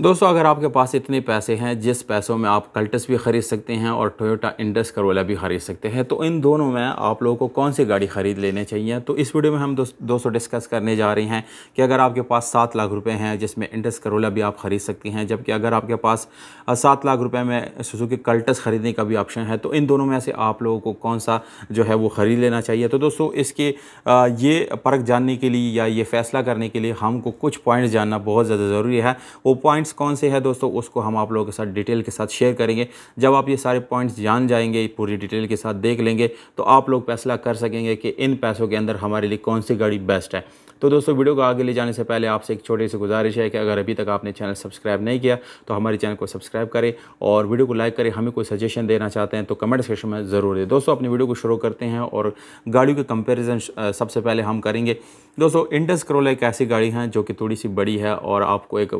दोस्तों अगर आपके पास इतने पैसे हैं जिस पैसों में आप कल्टस भी ख़रीद सकते हैं और टोयोटा इंडस करोला भी ख़रीद सकते हैं तो इन दोनों में आप लोगों को कौन सी गाड़ी ख़रीद लेने चाहिए तो इस वीडियो में हम दोस्तों डिस्कस करने जा रहे हैं कि अगर आपके पास सात लाख रुपए हैं जिसमें इंडस करोला भी आप ख़रीद सकते हैं जबकि अगर आपके पास सात लाख रुपये में सुजुकी कल्टस ख़रीदने का भी ऑप्शन है तो इन दोनों में से आप लोगों को कौन सा जो है वो ख़रीद लेना चाहिए तो दोस्तों इसके ये परख जानने के लिए या ये फ़ैसला करने के लिए हमको कुछ पॉइंट जानना बहुत ज़्यादा ज़रूरी है वो पॉइंट्स कौन से हैं दोस्तों उसको हम आप लोगों के साथ डिटेल के साथ शेयर करेंगे जब आप ये सारे पॉइंट्स जान जाएंगे पूरी डिटेल के साथ देख लेंगे तो आप लोग फैसला कर सकेंगे कि इन पैसों के अंदर हमारे लिए कौन सी गाड़ी बेस्ट है तो दोस्तों वीडियो को आगे ले जाने से पहले आपसे एक छोटी सी गुजारिश है कि अगर अभी तक आपने चैनल सब्सक्राइब नहीं किया तो हमारे चैनल को सब्सक्राइब करें और वीडियो को लाइक करें हमें कोई सजेशन देना चाहते हैं तो कमेंट सेक्शन में ज़रूर दें दोस्तों अपनी वीडियो को शुरू करते हैं और गाड़ियों के कंपेरिजन सबसे पहले हम करेंगे दोस्तों इंडस करोला एक ऐसी गाड़ी है जो कि थोड़ी सी बड़ी है और आपको एक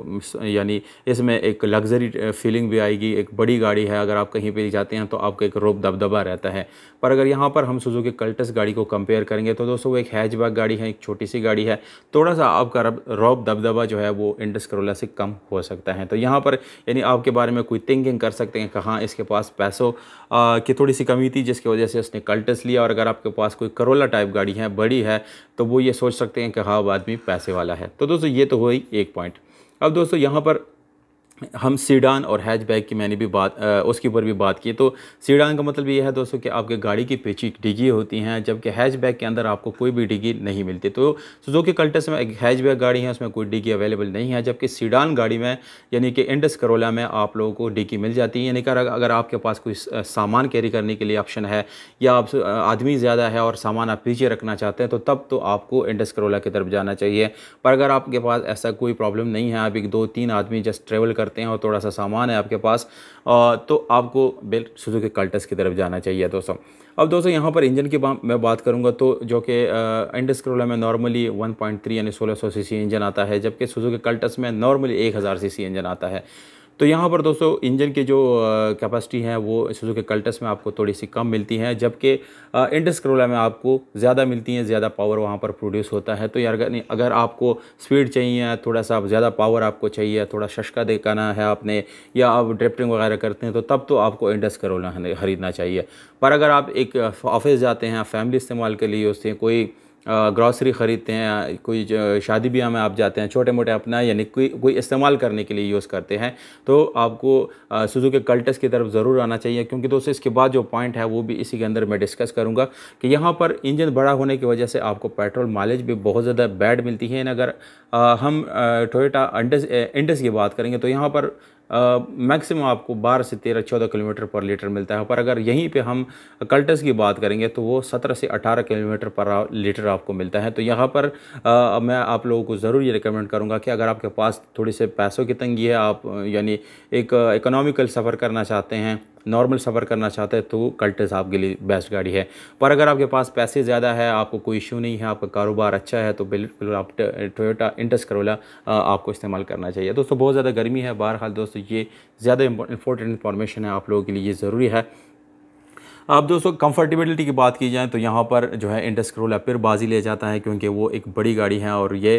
यानी इसमें एक लग्जरी फीलिंग भी आएगी एक बड़ी गाड़ी है अगर आप कहीं पर जाते हैं तो आपका एक रोप दबदबा रहता है पर अगर यहाँ पर हम सुजुकी कल्टस गाड़ी को कंपेयर करेंगे तो दोस्तों वो एक बैग गाड़ी है एक छोटी सी गाड़ी है थोड़ा सा आपका रोप दबदबा जो है वो इंडस करोला से कम हो सकता है तो यहाँ पर यानी आपके बारे में कोई थिंकिंग कर सकते हैं कहाँ इसके पास पैसों की थोड़ी सी कमी थी जिसकी वजह से उसने कल्टस लिया और अगर आपके पास कोई करोला टाइप गाड़ी है बड़ी है तो वो ये सोच सकते हैं कि हाँ आदमी पैसे वाला है तो दोस्तों ये तो हुई एक पॉइंट अब दोस्तों यहाँ पर हम सीडान और हैचबैक की मैंने भी बात आ, उसके ऊपर भी बात की तो सीडान का मतलब ये है दोस्तों कि आपके गाड़ी की पीछे डिगी होती हैं जबकि हैचबैक के अंदर आपको कोई भी डिगी नहीं मिलती तो सुजुकी कल्टस में एक हैचबैक गाड़ी है उसमें कोई डिगी अवेलेबल नहीं है जबकि सीडान गाड़ी में यानी कि इंडस करोला में आप लोगों को डिगी मिल जाती है यानी कि अगर आपके पास कोई सामान कैरी करने के लिए ऑप्शन है या आप आदमी ज़्यादा है और सामान आप पीछे रखना चाहते हैं तो तब तो आपको इंडस करोला की तरफ जाना चाहिए पर अगर आपके पास ऐसा कोई प्रॉब्लम नहीं है आप एक दो तीन आदमी जस्ट ट्रेवल करते करते हैं और थोड़ा सा सामान है आपके पास तो आपको बिल के कल्टस की तरफ जाना चाहिए दोस्तों अब दोस्तों यहाँ पर इंजन की मैं बात करूँगा तो जो कि इंडस करोला में नॉर्मली 1.3 यानी 1600 सीसी इंजन आता है जबकि सुजुकी कल्टस में नॉर्मली 1000 सीसी इंजन आता है तो यहाँ पर दोस्तों इंजन की जो कैपेसिटी है वो सुजुकी कल्टस में आपको थोड़ी सी कम मिलती है जबकि इंडस करोला में आपको ज़्यादा मिलती हैं ज़्यादा पावर वहाँ पर प्रोड्यूस होता है तो यार अगर आपको स्पीड चाहिए थोड़ा सा ज़्यादा पावर आपको चाहिए थोड़ा शशका दिखाना है आपने या आप ड्रिफ्टिंग वगैरह करते हैं तो तब तो आपको इंडस करोला खरीदना चाहिए पर अगर आप एक ऑफिस जाते हैं फैमिली इस्तेमाल के लिए उससे कोई ग्रॉसरी ख़रीदते हैं कोई शादी ब्याह में आप जाते हैं छोटे मोटे अपना यानी कोई कोई इस्तेमाल करने के लिए यूज़ करते हैं तो आपको के कल्टस की तरफ ज़रूर आना चाहिए क्योंकि दोस्तों इसके बाद जो पॉइंट है वो भी इसी के अंदर मैं डिस्कस करूँगा कि यहाँ पर इंजन बड़ा होने की वजह से आपको पेट्रोल माइलेज भी बहुत ज़्यादा बैड मिलती है अगर हम टोयटा इंडस इंडस की बात करेंगे तो यहाँ पर मैक्सिमम आपको बारह से तेरह चौदह किलोमीटर पर लीटर मिलता है पर अगर यहीं पे हम कल्टस की बात करेंगे तो वो सत्रह से अठारह किलोमीटर पर लीटर आपको मिलता है तो यहाँ पर आ, मैं आप लोगों को ज़रूर ये रिकमेंड करूँगा कि अगर आपके पास थोड़ी से पैसों की तंगी है आप यानी एक इकोनॉमिकल सफ़र करना चाहते हैं नॉर्मल सफ़र करना चाहते हैं तो कल्टिस आपके लिए बेस्ट गाड़ी है पर अगर आपके पास पैसे ज़्यादा है आपको कोई इशू नहीं है आपका कारोबार अच्छा है तो बिल्कुल आप टोयोटा इंटस करोला आपको इस्तेमाल करना चाहिए दोस्तों बहुत ज़्यादा गर्मी है बहरहाल दोस्तों ये ज़्यादा इंपॉर्टेंट इंफॉर्मेशन है आप लोगों के लिए ये ज़रूरी है अब दोस्तों कंफर्टेबिलिटी की बात की जाए तो यहाँ पर जो है इंडस करोला फिर बाजी ले जाता है क्योंकि वो एक बड़ी गाड़ी है और ये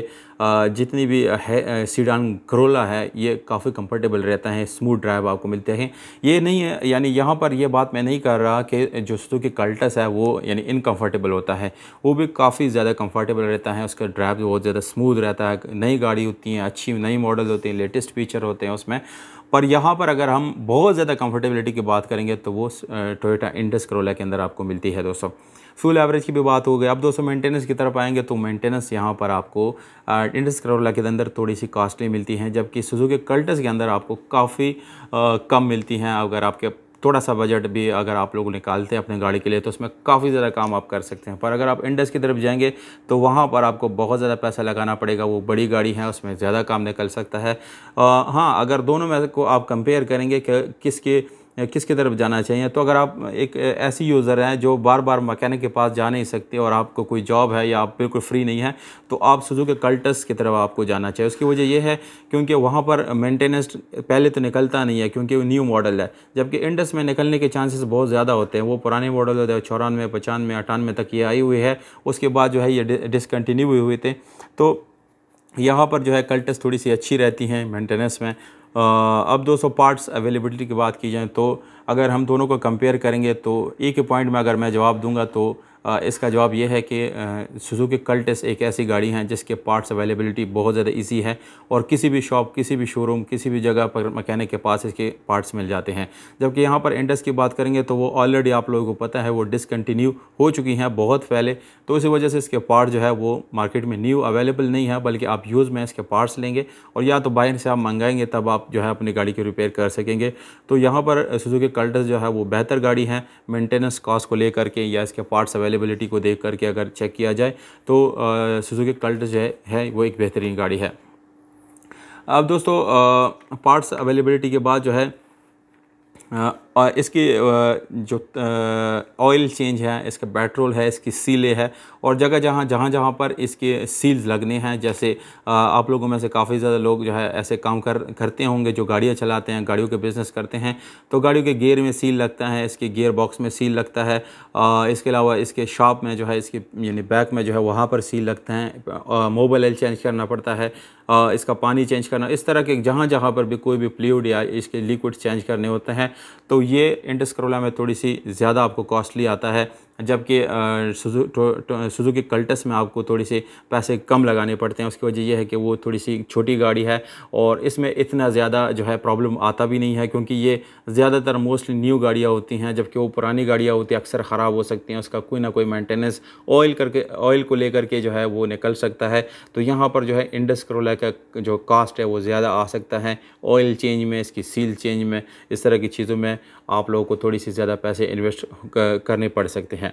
जितनी भी है सीडान क्रोला है ये काफ़ी कंफर्टेबल रहता है स्मूथ ड्राइव आपको मिलते हैं ये नहीं है यानी यहाँ पर यह बात मैं नहीं कर रहा कि जो की कल्टस है वो यानी इनकम्फर्टेबल होता है वो भी काफ़ी ज़्यादा कंफर्टेबल रहता है उसका ड्राइव बहुत ज़्यादा स्मूथ रहता है नई गाड़ी होती हैं अच्छी नई मॉडल होती हैं लेटेस्ट फीचर होते हैं उसमें पर यहाँ पर अगर हम बहुत ज़्यादा कंफर्टेबिलिटी की बात करेंगे तो वो टोयोटा इंडस करोला के अंदर आपको मिलती है दोस्तों फ्यूल एवरेज की भी बात हो गई अब दोस्तों मेंटेनेंस की तरफ आएंगे तो मेंटेनेंस यहाँ पर आपको इंडस करोला के अंदर थोड़ी सी कॉस्टली मिलती हैं जबकि के कल्टस के अंदर आपको काफ़ी कम मिलती हैं अगर आपके थोड़ा सा बजट भी अगर आप लोग निकालते हैं अपने गाड़ी के लिए तो उसमें काफ़ी ज़्यादा काम आप कर सकते हैं पर अगर आप इंडस की तरफ जाएंगे तो वहाँ पर आपको बहुत ज़्यादा पैसा लगाना पड़ेगा वो बड़ी गाड़ी है उसमें ज़्यादा काम निकल सकता है हाँ अगर दोनों में को आप कंपेयर करेंगे कि किसके किसके तरफ जाना चाहिए तो अगर आप एक ऐसी यूज़र हैं जो बार बार मकैनिक के पास जा नहीं सकते और आपको कोई जॉब है या आप बिल्कुल फ्री नहीं है तो आप कि कल्टस की तरफ आपको जाना चाहिए उसकी वजह यह है क्योंकि वहाँ पर मेंटेनेंस पहले तो निकलता नहीं है क्योंकि वो न्यू मॉडल है जबकि इंडस में निकलने के चांसेस बहुत ज़्यादा होते हैं वो पुराने मॉडल होते हैं चौरानवे पचानवे अठानवे तक ये आई हुई है उसके बाद जो है ये डिसकन्टिन्यू हुए थे तो यहाँ पर जो है कल्टस थोड़ी सी अच्छी रहती हैं मेंटेनेंस में अब दोस्तों पार्ट्स अवेलेबिलिटी की बात की जाए तो अगर हम दोनों को कंपेयर करेंगे तो एक ही पॉइंट में अगर मैं जवाब दूंगा तो इसका जवाब यह है कि सुजुकी कल्टस एक ऐसी गाड़ी हैं जिसके पार्ट्स अवेलेबिलिटी बहुत ज़्यादा इजी है और किसी भी शॉप किसी भी शोरूम किसी भी जगह पर मकैनिक के पास इसके पार्ट्स मिल जाते हैं जबकि यहाँ पर इंडस की बात करेंगे तो वो ऑलरेडी आप लोगों को पता है वो डिसकन्टिन्यू हो चुकी हैं बहुत पहले तो इसी वजह से इसके पार्ट जो है वो मार्केट में न्यू अवेलेबल नहीं है बल्कि आप यूज़ में इसके पार्ट्स लेंगे और या तो बाहर से आप मंगाएंगे तब आप जो है अपनी गाड़ी की रिपेयर कर सकेंगे तो यहाँ पर सुजुकी कल्टस जो है वो बेहतर गाड़ी है मेंटेनेंस कॉस्ट को लेकर के या इसके पार्ट्स अवेलेबल अवेलेबिलिटी को देख करके अगर चेक किया जाए तो सुजुकी कल्ट जो है, है वो एक बेहतरीन गाड़ी है अब दोस्तों पार्ट्स अवेलेबिलिटी के बाद जो है और इसकी जो ऑयल चेंज है इसका पेट्रोल है इसकी सीले है और जगह जहाँ जहाँ जहाँ पर इसके सील्स लगने हैं जैसे आप लोगों में से काफ़ी ज़्यादा लोग जो है ऐसे काम कर करते होंगे जो गाड़ियाँ चलाते हैं गाड़ियों के बिज़नेस करते हैं तो गाड़ियों के गेयर में सील लगता है इसके गेयर बॉक्स में सील लगता है इसके अलावा इसके शॉप में जो है इसके यानी बैक में जो है वहाँ पर सील लगते हैं मोबाइल चेंज करना पड़ता है आ, इसका पानी चेंज करना इस तरह के जहाँ जहाँ पर भी कोई भी फ्लूड या इसके लिक्विड चेंज करने होते हैं तो ये इंडस्क्रोला में थोड़ी सी ज़्यादा आपको कॉस्टली आता है जबकि सुजुकी कल्टस में आपको थोड़ी सी पैसे कम लगाने पड़ते हैं उसकी वजह यह है कि वो थोड़ी सी छोटी गाड़ी है और इसमें इतना ज़्यादा जो है प्रॉब्लम आता भी नहीं है क्योंकि ये ज़्यादातर मोस्टली न्यू गाड़ियाँ होती हैं जबकि वो पुरानी गाड़ियाँ होती हैं अक्सर ख़राब हो सकती हैं उसका कोई ना कोई मैंटेनेंस ऑयल करके ऑयल को लेकर के जो है वो निकल सकता है तो यहाँ पर जो है इंडस करोला का जो कास्ट है वो ज़्यादा आ सकता है ऑयल चेंज में इसकी सील चेंज में इस तरह की चीज़ों में आप लोगों को थोड़ी सी ज़्यादा पैसे इन्वेस्ट करने पड़ सकते हैं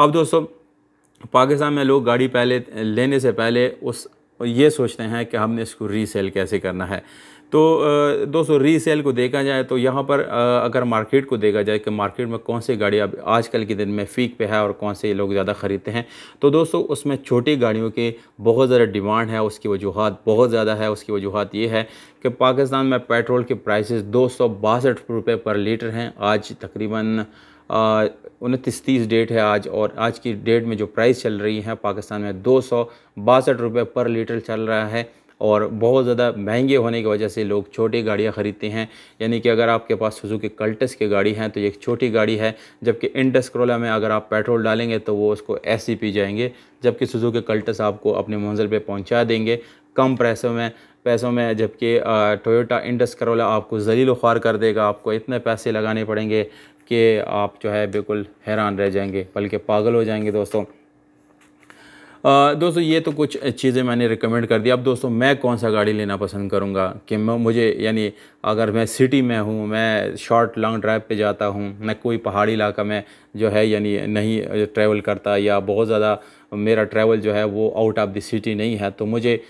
अब दोस्तों पाकिस्तान में लोग गाड़ी पहले लेने से पहले उस ये सोचते हैं कि हमने इसको रीसेल कैसे करना है तो दोस्तों रीसेल को देखा जाए तो यहाँ पर अगर मार्केट को देखा जाए कि मार्केट में कौन सी गाड़ी अब आजकल के दिन में फीक पे है और कौन से लोग ज़्यादा ख़रीदते हैं तो दोस्तों उसमें छोटी गाड़ियों के बहुत ज़्यादा डिमांड है उसकी वजूहत बहुत ज़्यादा है उसकी वजूहत ये है कि पाकिस्तान में पेट्रोल के प्राइसेस दो सौ पर लीटर हैं आज तकरीबन उनतीस तीस डेट है आज और आज की डेट में जो प्राइस चल रही है पाकिस्तान में दो सौ पर लीटर चल रहा है और बहुत ज़्यादा महंगे होने की वजह से लोग छोटी गाड़ियाँ ख़रीदते हैं यानी कि अगर आपके पास सुजुकी कल्टस की गाड़ी हैं तो ये एक छोटी गाड़ी है जबकि इंडस करोला में अगर आप पेट्रोल डालेंगे तो वो उसको सी पी जाएंगे जबकि सुजुकी कल्टस आपको अपने मंजिल पर पहुँचा देंगे कम पैसों में पैसों में जबकि टोयोटा इंडस करोला आपको जलील ख्वार कर देगा आपको इतने पैसे लगाने पड़ेंगे कि आप जो है बिल्कुल हैरान रह जाएंगे बल्कि पागल हो जाएंगे दोस्तों दोस्तों ये तो कुछ चीज़ें मैंने रिकमेंड कर दी अब दोस्तों मैं कौन सा गाड़ी लेना पसंद करूँगा कि मुझे यानी अगर मैं सिटी में हूँ मैं शॉर्ट लॉन्ग ड्राइव पे जाता हूँ मैं कोई पहाड़ी इलाका में जो है यानी नहीं ट्रैवल करता या बहुत ज़्यादा मेरा ट्रैवल जो है वो आउट ऑफ द सिटी नहीं है तो मुझे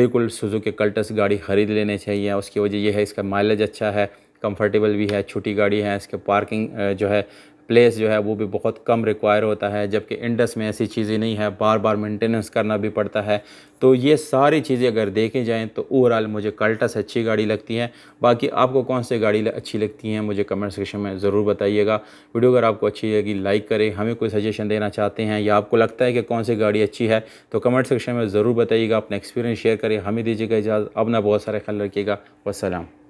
बिल्कुल के कल्टस गाड़ी ख़रीद लेनी चाहिए उसकी वजह यह है इसका माइलेज अच्छा है कंफर्टेबल भी है छोटी गाड़ी है इसके पार्किंग जो है प्लेस जो है वो भी बहुत कम रिक्वायर होता है जबकि इंडस में ऐसी चीज़ें नहीं है बार बार मेंटेनेंस करना भी पड़ता है तो ये सारी चीज़ें अगर देखे जाएँ तो ओवरऑल मुझे कल्टस अच्छी गाड़ी लगती है बाकी आपको कौन सी गाड़ी अच्छी लगती है मुझे कमेंट सेक्शन में ज़रूर बताइएगा वीडियो अगर आपको अच्छी लगी लाइक करें हमें कोई सजेशन देना चाहते हैं या आपको लगता है कि कौन सी गाड़ी अच्छी है तो कमेंट सेक्शन में ज़रूर बताइएगा अपना एक्सपीरियंस शेयर करें हमें दीजिएगा इजाज़ अपना बहुत सारा ख्याल रखिएगा वसलम